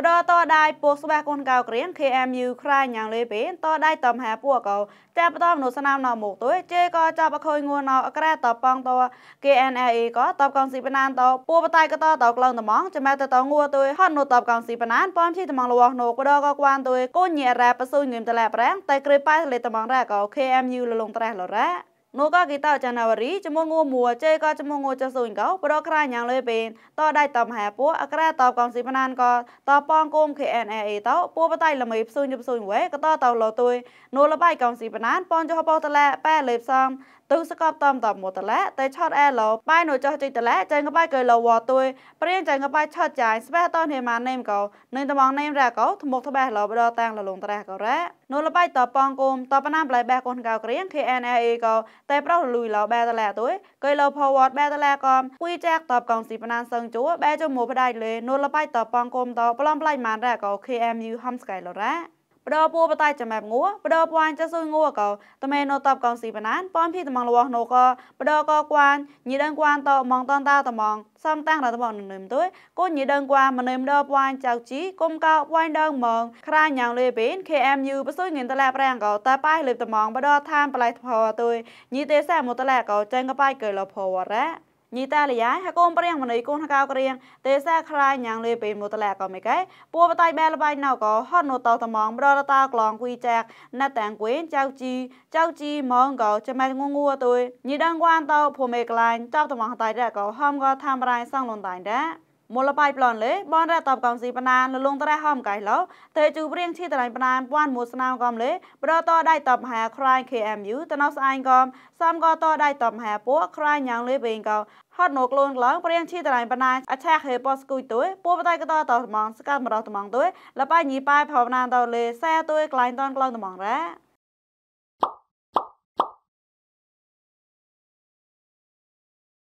បដតដៃពោះស្បះកូនកៅក្រៀង KMU ខ្រាញយ៉ាងលេពេតដៃតំហាពួកកោចាប់តមនុស្សស្នាមណោមកទួយជេក៏ចាប់អខុយងួនណោអក្រែតប៉ងត KNA ក៏តបកងស៊ីបណានតពួកបតៃក៏តតក្លងត្មងចាំតែតងួទួយហត់នោះតបកងស៊ីបណានប៉មជីត្មងលវណោបដក៏គួនទួយកូនញ៉ែរ៉ាបសុញងឹមតឡាប្រាំងតែក្រេប៉ៃលេត្មងរ៉ាក៏ KMU លលងត្រេះលរ៉ាนูก็กีตาจานาวรีจมูกงูมัวเจก็จมูกงูจะสูงเกาปรอครายอย่างเลยเป็นต่อได้ตอบหาปัวอักราตอบกองสีพนันก็ต่อปองกุมเคเอ็นเอเอต้าปัวปะไตละมีสูงยุบสูงเวก็ต่อเต่าเหล่าตุยนูละใบกองสีพนันปอนจะฮอปอตะแลแป้เลยซ้ำទុសកបតំតមតលាតែឆតអែឡោបាយនៅចោះចិតលាចៃកបាយកលវតួយព្រៀងចៃកបាយឆតចៃស្បះតនហេម៉ានេមកោនឹងតំងនេមរកោថ្មុកថ្បះឡោបដតាំងលលងត្រះកោរ៉ានៅលបាយតបងគុំតបណាំប្លៃបះកូនកៅក្រៀង KNA កោតែប្រោលលុយឡោបែតលាតួយកលផវតបែតលាកំគួយចាក់តបកងស៊ីបណានសឹងជួ បែចុំមួផ្ដាច់លេនៅលបាយតបងគុំតប្លំប្លៃម៉ានរកោ KMU Hom Sky ឡរ៉ាបដពួរបតៃចាំែបងួរបដពួនចសុយងួកោតមេណូតបកងស៊ីបណានប៉នភីតំងលវណូកោបដកោគួនញីដឹងគួនតមងតនតាតំងសំតាំងរតបងនឹមទួយកូនញីដឹងគួនមនឹមដពួនចៅជីគុំកោពួនដឹងមងខ្រាញ៉ាងលេបេន KMU បសុយងិនតឡាប្រាំងកោតប៉ៃលេបតំងបដថានបលៃថោទួយញីទេសាមតឡាកោចេងកប៉ៃកើលផវរ៉ាញីតាលយ៉ាហើយកូនប្រៀងមនីកូនកៅក្រៀងទេសាខ្លាយញ៉ាងលេពេលមូតលាក៏មិនកែពួរបតៃបែលបៃណៅក៏ហត់នូតតំងប្ររតាក្លងគួយចាក់ណាត់តាំងគួយចៅជីចៅជីម៉ងក៏ចាំងងួរទុយញីដងវ៉ានតោភូមេក្លាញ់ចៅតំងតៃដែរក៏ហមក៏ធ្វើរ៉ៃសងលុនតៃដែរ ముళ్ళపై ప్లాన్లే బాన్ రే తపకంసి పనాన్ లలుంగ్ తరే హోమ్ కై లో తే చు ព្រៀងឈីតរៃបណានពាន់មួស្នាមកំលេប្រតដៃតបហាខ្រាយ KMU តណោស្អាញកំសំកតដៃតបហាពួកខ្រាយញ៉ាងលេវិញកោហត់ណូក្លូនក្លងព្រៀងឈីតរៃបណានអឆាខេប៉ស្គូយទួយពួកបតៃកតតតំងស្កាត់មរតតំងទួយលបៃញីប៉ែផវណានតលេសែទួយក្លែងតនក្លងតំងរ៉ា